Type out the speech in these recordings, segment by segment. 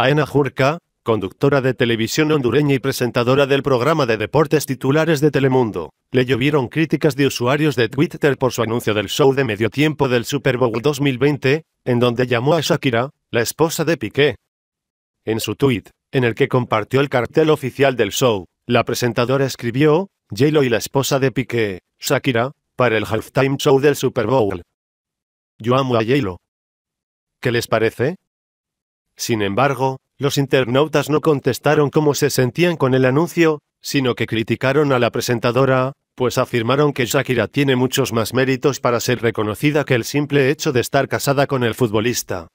Aena Jurka, conductora de televisión hondureña y presentadora del programa de deportes titulares de Telemundo, le llovieron críticas de usuarios de Twitter por su anuncio del show de medio tiempo del Super Bowl 2020, en donde llamó a Shakira, la esposa de Piqué. En su tweet, en el que compartió el cartel oficial del show, la presentadora escribió, j y la esposa de Piqué, Shakira, para el halftime show del Super Bowl. Yo amo a j ¿Qué les parece? Sin embargo, los internautas no contestaron cómo se sentían con el anuncio, sino que criticaron a la presentadora, pues afirmaron que Shakira tiene muchos más méritos para ser reconocida que el simple hecho de estar casada con el futbolista.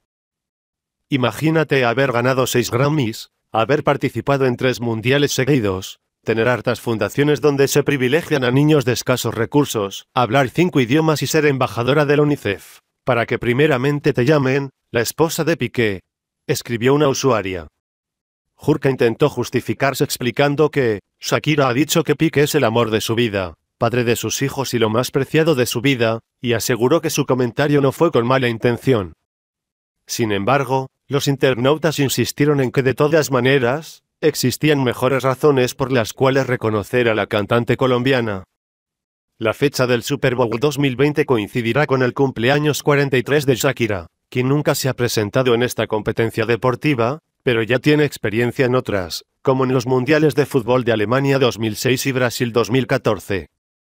Imagínate haber ganado seis Grammys, haber participado en tres mundiales seguidos, tener hartas fundaciones donde se privilegian a niños de escasos recursos, hablar cinco idiomas y ser embajadora del UNICEF, para que primeramente te llamen, la esposa de Piqué, escribió una usuaria. Jurka intentó justificarse explicando que, Shakira ha dicho que Pique es el amor de su vida, padre de sus hijos y lo más preciado de su vida, y aseguró que su comentario no fue con mala intención. Sin embargo, los internautas insistieron en que de todas maneras, existían mejores razones por las cuales reconocer a la cantante colombiana. La fecha del Super Bowl 2020 coincidirá con el cumpleaños 43 de Shakira quien nunca se ha presentado en esta competencia deportiva, pero ya tiene experiencia en otras, como en los Mundiales de Fútbol de Alemania 2006 y Brasil 2014.